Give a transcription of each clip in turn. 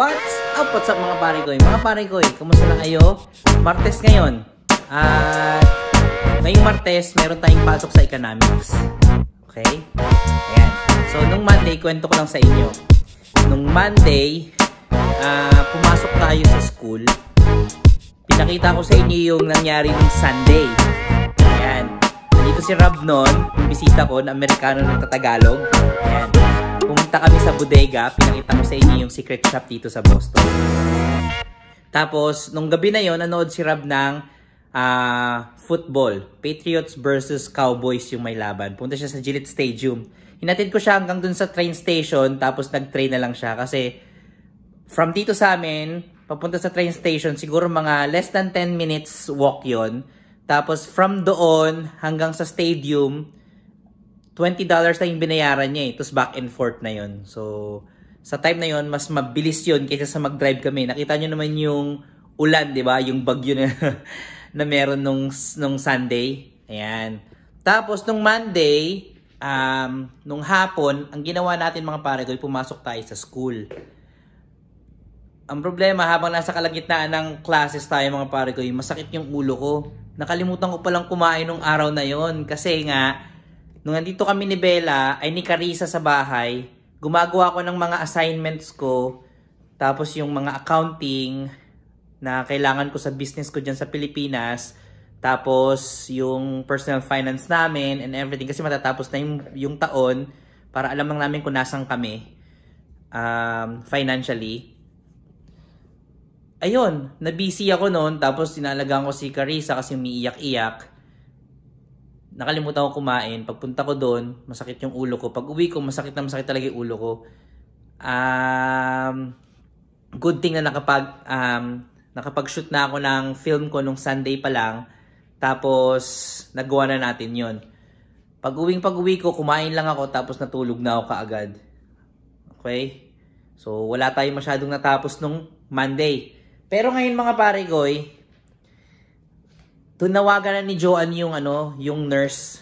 What's up? What's up mga parigoy? Mga parigoy, kumusta na kayo? Martes ngayon. At ngayong Martes, meron tayong pasok sa economics. Okay? Ayan. So, nung Monday, kwento ko lang sa inyo. Nung Monday, uh, pumasok tayo sa school. Pinakita ko sa inyo yung nangyari nung Sunday. Ayan. Nandito si Rob noon, bisita ko na Amerikano ng Tatagalog. Ayan Nagkita kami sa bodega, pinakita ko sa inyo yung secret shop dito sa Boston. Tapos, nung gabi na yon nanood si Rab ng uh, football. Patriots versus Cowboys yung may laban. Punta siya sa Gillette Stadium. Hinatid ko siya hanggang dun sa train station, tapos nag-train na lang siya. Kasi, from dito sa amin, papunta sa train station, siguro mga less than 10 minutes walk yon Tapos, from doon hanggang sa stadium, $20 na yung binayaran niya eh. Tapos back and forth na yon So, sa time na yon mas mabilis yon kaysa sa mag-drive kami. Nakita nyo naman yung ulan, di ba? Yung bagyo na, na meron nung, nung Sunday. Ayan. Tapos, nung Monday, um, nung hapon, ang ginawa natin mga pare ko, pumasok tayo sa school. Ang problema, habang nasa kalagitnaan ng classes tayo mga pare ko, masakit yung ulo ko. Nakalimutan ko palang kumain nung araw na yon kasi nga, Nung nandito kami ni Bella, ay ni Carissa sa bahay, gumagawa ko ng mga assignments ko, tapos yung mga accounting na kailangan ko sa business ko dyan sa Pilipinas, tapos yung personal finance namin and everything kasi matatapos na yung, yung taon para alam lang namin kung nasan kami um, financially. Ayun, na-busy ako noon tapos sinalagaan ko si Carissa kasi umiiyak-iyak nakalimutan ko kumain. Pagpunta ko doon, masakit yung ulo ko. Pag uwi ko, masakit na masakit talaga yung ulo ko. Um, good thing na nakapag, um, nakapag-shoot na ako ng film ko nung Sunday pa lang. Tapos, nagawa na natin yon Pag uwing pag uwi ko, kumain lang ako tapos natulog na ako kaagad. Okay? So, wala tayong masyadong natapos nung Monday. Pero ngayon mga pare ko, eh, Tunawagan na ni Joan yung ano, yung nurse,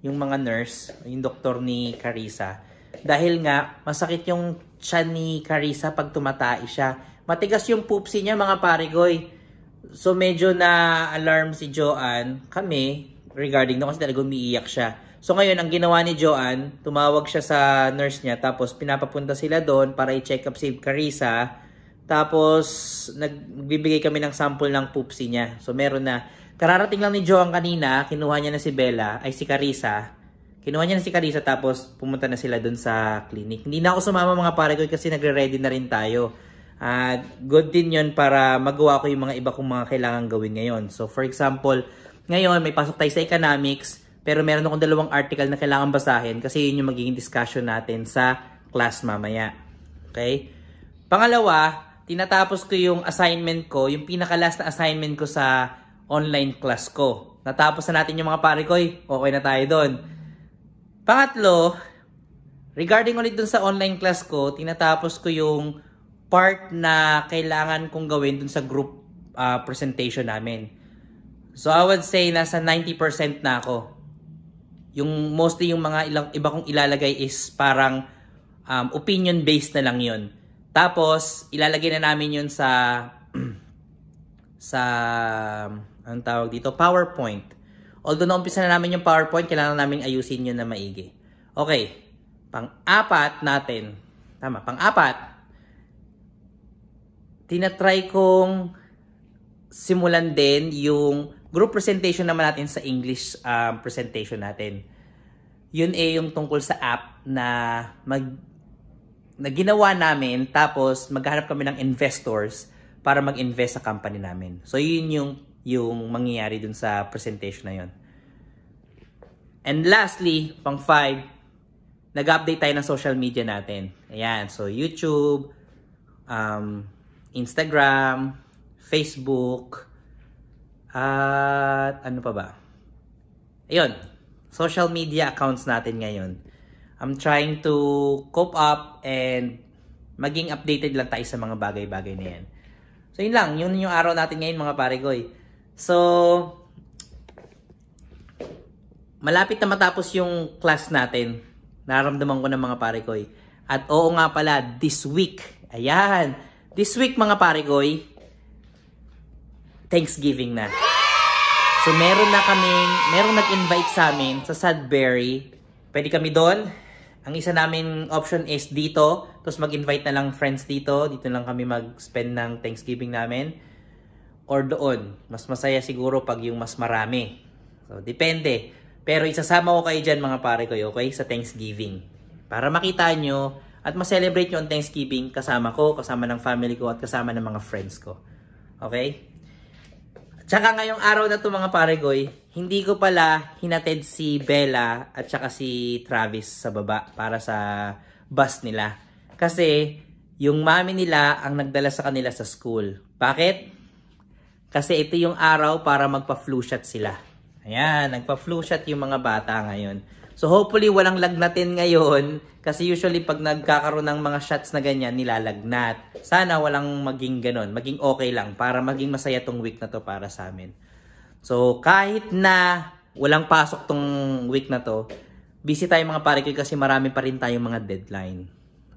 yung mga nurse, yung doktor ni Carissa. Dahil nga, masakit yung tiyan ni Carissa pag tumatai siya. Matigas yung poopsie niya mga paregoy. Eh. So medyo na-alarm si Joan, kami, regarding doon kasi talaga umiiyak siya. So ngayon, ang ginawa ni Joan, tumawag siya sa nurse niya, tapos pinapapunta sila doon para i-check up si Carissa. Tapos, nagbibigay kami ng sample ng poopsie niya. So meron na Kararating lang ni Joang kanina, kinuha niya na si Bella, ay si Carissa. Kinuha niya na si Carissa tapos pumunta na sila dun sa clinic. Hindi na ako sumama mga pare ko kasi nagre-ready na rin tayo. Uh, good din yon para magawa ko yung mga iba kong mga kailangan gawin ngayon. So for example, ngayon may pasok tayo sa economics pero meron akong dalawang article na kailangan basahin kasi yun yung magiging discussion natin sa class mamaya. Okay? Pangalawa, tinatapos ko yung assignment ko, yung pinaka-last na assignment ko sa online class ko. Natapos na natin yung mga pare ko, eh. okay na tayo doon. Pangatlo, regarding ulit dun sa online class ko, tinatapos ko yung part na kailangan kong gawin doon sa group uh, presentation namin. So I would say nasa 90% na ako. Yung mostly yung mga ilang, iba kong ilalagay is parang um, opinion based na lang yun. Tapos ilalagay na namin yun sa sa ang tawag dito, PowerPoint. Although naumpisa na namin yung PowerPoint, kailangan namin ayusin yun na maigi. Okay, pang-apat natin, tama, pang-apat, tinatry kong simulan din yung group presentation naman natin sa English um, presentation natin. Yun eh yung tungkol sa app na mag na ginawa namin tapos maghanap kami ng investors para mag-invest sa company namin. So yun yung yung mangyayari dun sa presentation na yon. And lastly, pang five, nag-update tayo ng social media natin. Ayan, so YouTube, um, Instagram, Facebook, at ano pa ba? Ayun, social media accounts natin ngayon. I'm trying to cope up and maging updated lang tayo sa mga bagay-bagay na yan. So yun lang, yun yung araw natin ngayon mga pare eh. So, malapit na matapos yung class natin. Naramdaman ko ng mga pare ko. Eh. At oo nga pala, this week. Ayan. This week mga pare ko, eh, Thanksgiving na. So meron na kami, meron nag-invite sa amin sa Sudbury. Pwede kami doon. Ang isa namin option is dito. Tapos mag-invite na lang friends dito. Dito lang kami mag-spend ng Thanksgiving namin or doon, mas masaya siguro pag yung mas marami. So, depende. Pero isasama ko kayo dyan mga pare ko, eh, okay? Sa Thanksgiving. Para makita nyo at ma-celebrate nyo ang Thanksgiving kasama ko, kasama ng family ko at kasama ng mga friends ko. Okay? Tsaka ngayong araw na to mga pare ko, eh, hindi ko pala hinatid si Bella at saka si Travis sa baba para sa bus nila. Kasi yung mami nila ang nagdala sa kanila sa school. Bakit? Kasi ito yung araw para magpa-flu shot sila. Ayan, nagpa-flu shot yung mga bata ngayon. So hopefully walang lagnatin ngayon kasi usually pag nagkakaroon ng mga shots na ganyan nilalagnat. Sana walang maging ganon, maging okay lang para maging masaya tong week na to para sa amin. So kahit na walang pasok tong week na to, busy tayo mga pare kasi marami pa rin tayong mga deadline.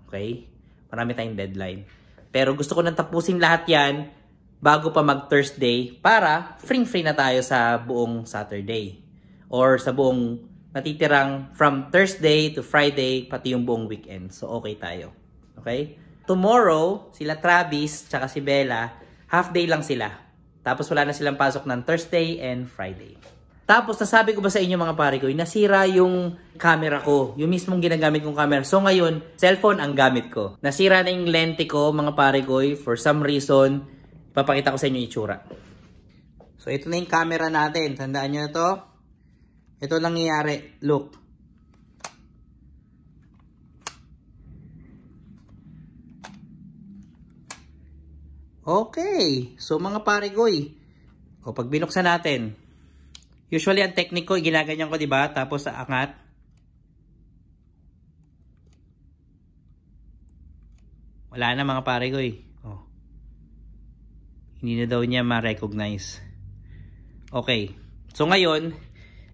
Okay? Marami tayong deadline. Pero gusto ko nang tapusin lahat yan bago pa mag Thursday para free-free na tayo sa buong Saturday or sa buong natitirang from Thursday to Friday pati yung buong weekend. So okay tayo. Okay? Tomorrow, sila Travis tsaka si Bella, half day lang sila. Tapos wala na silang pasok ng Thursday and Friday. Tapos nasabi ko ba sa inyo mga pare ko, nasira yung camera ko, yung mismong ginagamit kong camera. So ngayon, cellphone ang gamit ko. Nasira na yung lente ko mga pare ko eh, for some reason. Ipapakita ko sa inyo yung itsura. So, ito na yung camera natin. Tandaan nyo na to. Ito lang nangyayari. Look. Okay. So, mga parigoy. Eh. O, pag binuksan natin. Usually, ang technique ko, eh, ginaganyan ko, di ba? Tapos, sa angat. Wala na, mga parigoy. Hindi na daw niya ma-recognize. Okay. So ngayon,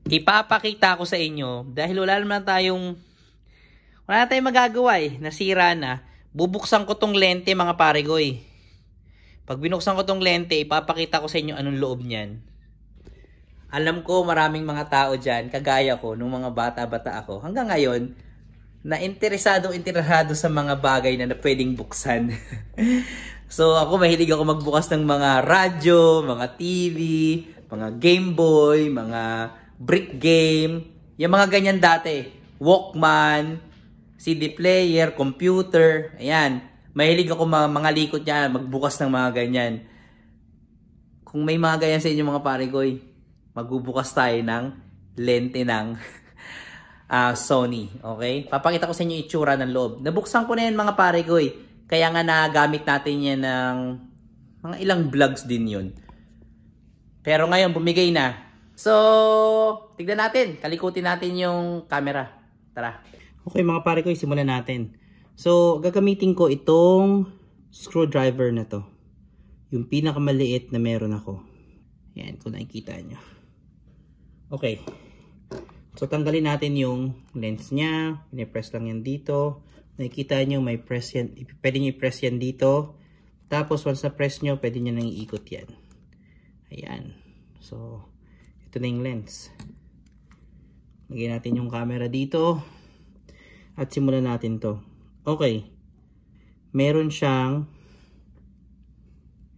ipapakita ko sa inyo dahil wala naman tayong wala na tayong magagawa eh. Nasira na. Bubuksan ko tong lente mga paregoy. Eh. Pag binuksan ko tong lente, ipapakita ko sa inyo anong loob niyan. Alam ko maraming mga tao dyan, kagaya ko, nung mga bata-bata ako, hanggang ngayon, na interesado interesado sa mga bagay na, na pwedeng buksan. So ako mahilig ako magbukas ng mga radyo, mga TV, mga Game Boy, mga brick game, yung mga ganyan dati. Walkman, CD player, computer, ayan. Mahilig ako mga, mga likot niya, magbukas ng mga ganyan. Kung may mga ganyan sa inyo mga pare ko, eh, magbubukas tayo ng lente ng uh, Sony. Okay? Papakita ko sa inyo itsura ng loob. Nabuksan ko na yan mga pare ko eh. Kaya nga nagamit natin yan ng mga ilang vlogs din yun. Pero ngayon, bumigay na. So, tignan natin. Kalikutin natin yung camera. Tara. Okay mga pare ko, simulan natin. So, gagamitin ko itong screwdriver na to. Yung pinakamaliit na meron ako. Yan, kung nakikita nyo. Okay. So, tanggalin natin yung lens niya. Pinipress lang yan dito. Nakikita nyo may press yan. Pwede nyo i-press yan dito. Tapos once na press nyo, pwede nyo nang iikot yan. Ayan. So, ito na yung lens. Lagyan natin yung camera dito. At simulan natin to. Okay. Meron siyang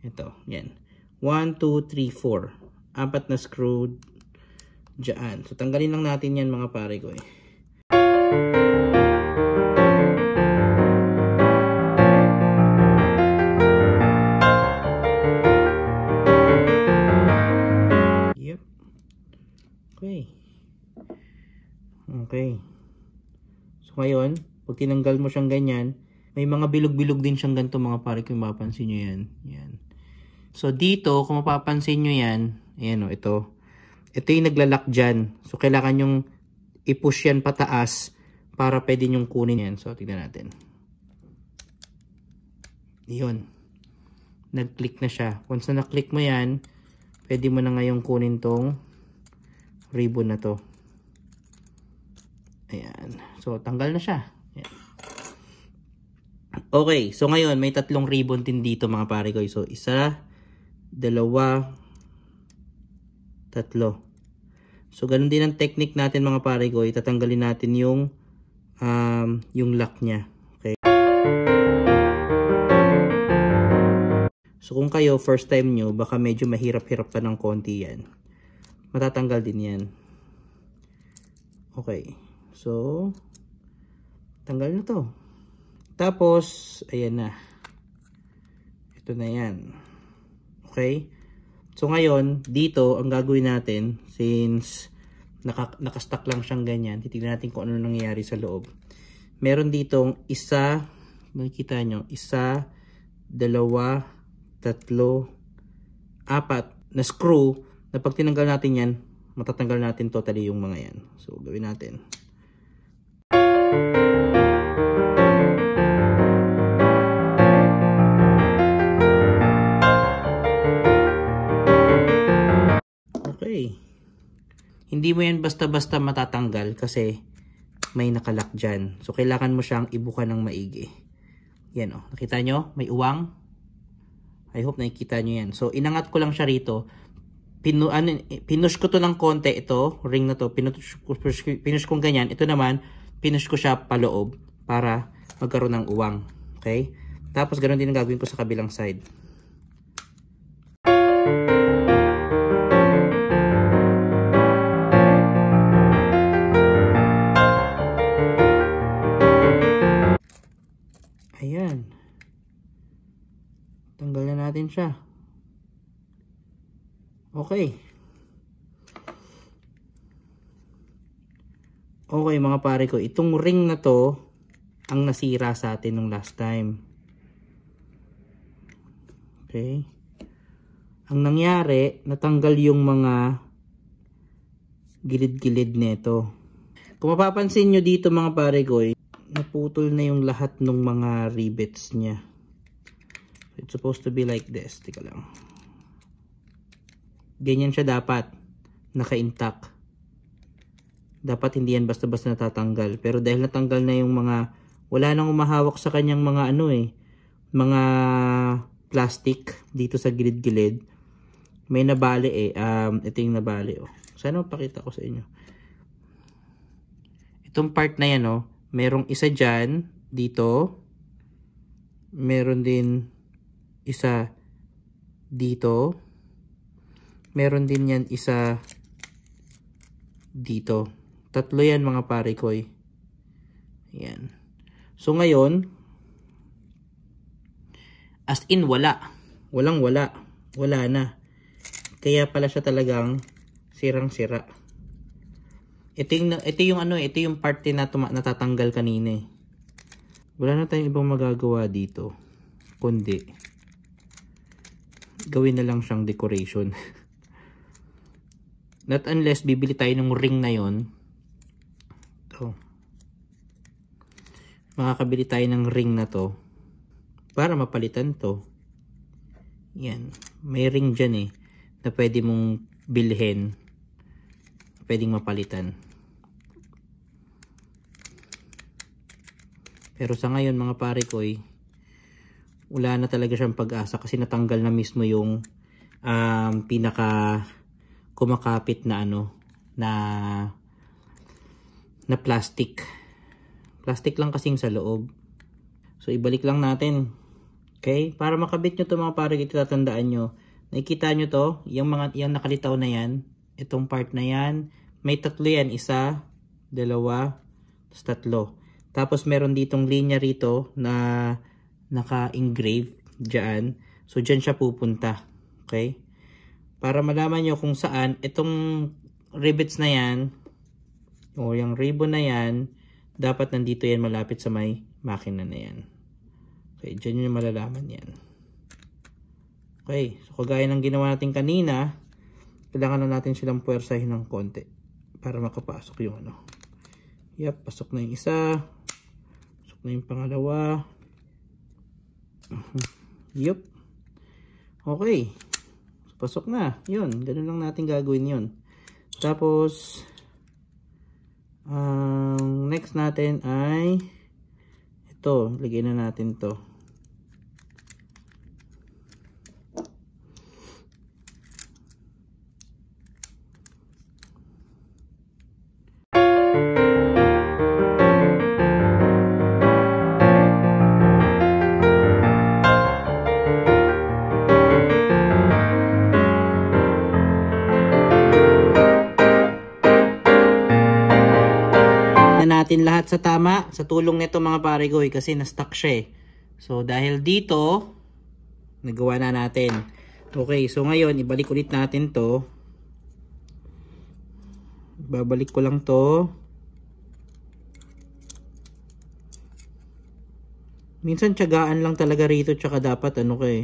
ito, yan. 1, 2, 3, 4. Apat na screwed dyan. So, tanggalin lang natin yan mga pare ko eh. Ngayon, pag tinanggal mo siyang ganyan, may mga bilog-bilog din siyang ganito mga pare kung mapapansin nyo yan. yan. So dito, kung mapapansin nyo yan, ayan o, ito. Ito yung naglalak dyan. So kailangan yung i-push yan pataas para pwede nyong kunin yan. So tignan natin. Yun. Nag-click na siya. Once na na-click mo yan, pwede mo na ngayon kunin tong ribbon na to. Ayan. So, tanggal na siya. Ayan. Okay, so ngayon may tatlong ribbon din dito mga pare ko. So, isa, dalawa, tatlo. So, ganun din ang technique natin mga pare ko. Itatanggalin natin yung um, yung lock niya. Okay. So, kung kayo first time nyo, baka medyo mahirap-hirap pa ng konti yan. Matatanggal din yan. Okay. So, Tanggal na to. Tapos, ayan na. Ito na yan. Okay? So ngayon, dito, ang gagawin natin, since naka, nakastack lang siyang ganyan, titignan natin kung ano nangyayari sa loob. Meron ditong isa, makikita nyo, isa, dalawa, tatlo, apat na screw na pag tinanggal natin yan, matatanggal natin totally yung mga yan. So, gawin natin. Music Hindi mo yan basta-basta matatanggal kasi may nakalak dyan. So, kailangan mo siyang ibuka ng maigi. Yan o. Oh. Nakita nyo? May uwang. I hope nakikita nyo yan. So, inangat ko lang siya rito. Pinu, ano, pinush ko to ng konti. Ito, ring na to. Pinush, pinush, pinush kong ganyan. Ito naman, pinush ko siya paloob para magkaroon ng uwang. Okay? Tapos, ganoon din ang gagawin ko sa kabilang side. natin siya. Okay. Okay mga pare ko, itong ring na to ang nasira sa atin nung last time. Okay. Ang nangyari, natanggal yung mga gilid-gilid nito. Kung mapapansin nyo dito mga pare ko, eh, naputol na yung lahat ng mga rivets niya. It's supposed to be like this. Teka lang. Ganyan siya dapat. Naka-intact. Dapat hindi yan basta-basta natatanggal. Pero dahil natanggal na yung mga... Wala nang umahawak sa kanyang mga ano eh. Mga plastic dito sa gilid-gilid. May nabali eh. Um, ito yung nabali oh. Sana mapakita ko sa inyo. Itong part na yan oh. Merong isa dyan. Dito. Meron din isa dito. Meron din yan isa dito. Tatlo yan mga pare koy. Eh. Ayan. So ngayon, as in wala. Walang wala. Wala na. Kaya pala siya talagang sirang-sira. Ito yung, ito yung ano, ito yung parte na tuma, natatanggal kanina eh. Wala na tayong ibang magagawa dito. Kundi, gawin na lang siyang decoration. Not unless bibili tayo ng ring na yon. Ito. Makakabili tayo ng ring na to. Para mapalitan to. Yan. May ring diyan eh. Na pwede mong bilhin. Pwedeng mapalitan. Pero sa ngayon mga pare ko eh, wala na talaga siyang pag-asa kasi natanggal na mismo yung um, pinaka kumakapit na ano na na plastic plastic lang kasing sa loob so ibalik lang natin okay para makabit nyo to mga pare ito tatandaan nyo nakikita nyo to yung mga yung nakalitaw na yan itong part na yan may tatlo yan isa dalawa tatlo tapos meron ditong linya rito na naka-engrave dyan. So, dyan siya pupunta. Okay? Para malaman nyo kung saan, itong rivets na yan, o yung ribbon na yan, dapat nandito yan malapit sa may makina na yan. Okay, dyan nyo malalaman yan. Okay, so kagaya ng ginawa natin kanina, kailangan na natin silang puwersahin ng konti para makapasok yung ano. Yep, pasok na yung isa, pasok na yung pangalawa, Mhm. Yup. Okay. Pasok na. Yun. Ganun lang natin gagawin yun. Tapos, ang um, next natin ay ito. Lagyan na natin to. natin lahat sa tama sa tulong nito mga pare eh, kasi na-stuck siya eh. So dahil dito nagawa na natin. Okay, so ngayon ibalik ulit natin 'to. Babalik ko lang 'to. Minsan tiyagaan lang talaga rito tsaka dapat ano kay eh,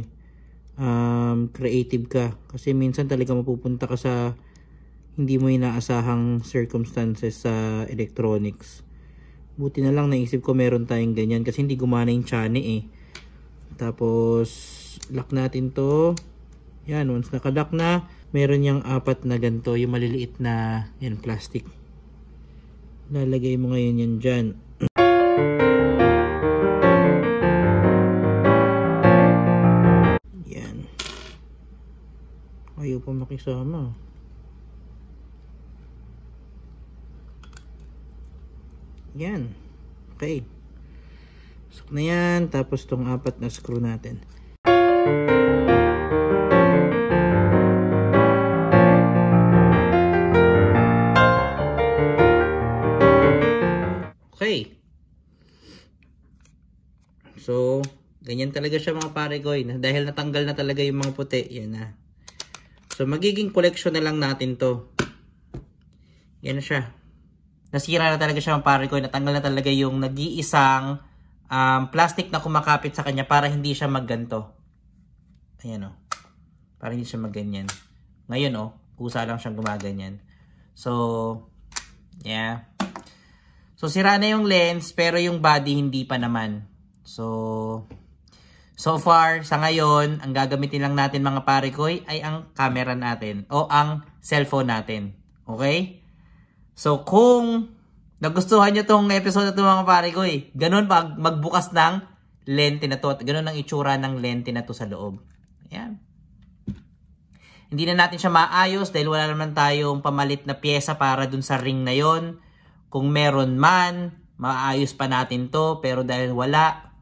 um, creative ka kasi minsan talaga mapupunta ka sa hindi mo inaasahang circumstances sa electronics. Buti na lang naisip ko meron tayong ganyan kasi hindi gumana yung chani eh. Tapos lock natin to. Yan, once nakalock na, meron yang apat na ganito, yung maliliit na yan, plastic. Lalagay mo ngayon yan dyan. yan. Ayaw pa makisama. Yan. Okay. Pasok na yan. Tapos tong apat na screw natin. Okay. So, ganyan talaga siya mga pare ko. Eh, dahil natanggal na talaga yung mga puti. Yan na. So, magiging collection na lang natin to. Yan na siya nasira na talaga siya ang pare ko. Natanggal na talaga yung nag-iisang um, plastic na kumakapit sa kanya para hindi siya magganto. Ayan o. Oh. Para hindi siya magganyan. Ngayon o, oh, kusa lang siyang gumaganyan. So, yeah. So, sira na yung lens pero yung body hindi pa naman. So, so far, sa ngayon, ang gagamitin lang natin mga pare ko ay ang camera natin o ang cellphone natin. Okay? So kung nagustuhan nyo tong episode na ito mga pare ko eh, ganun pag magbukas ng lente na to at ganun ang itsura ng lente na to sa loob. Ayan. Hindi na natin siya maayos dahil wala naman tayong pamalit na pyesa para dun sa ring na yon. Kung meron man, maayos pa natin to pero dahil wala,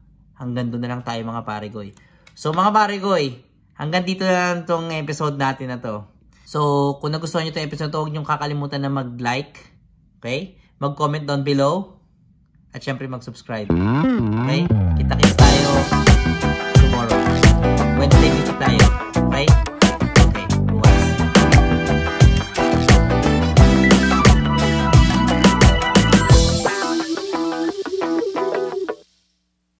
hanggang doon na lang tayo mga pare ko eh. So mga pare ko eh, hanggang dito na lang tong episode natin na to. So, kung nagustuhan nyo itong episode to, huwag nyo kakalimutan na mag-like. Okay? Mag-comment down below. At syempre mag-subscribe. Okay? Kita-kita.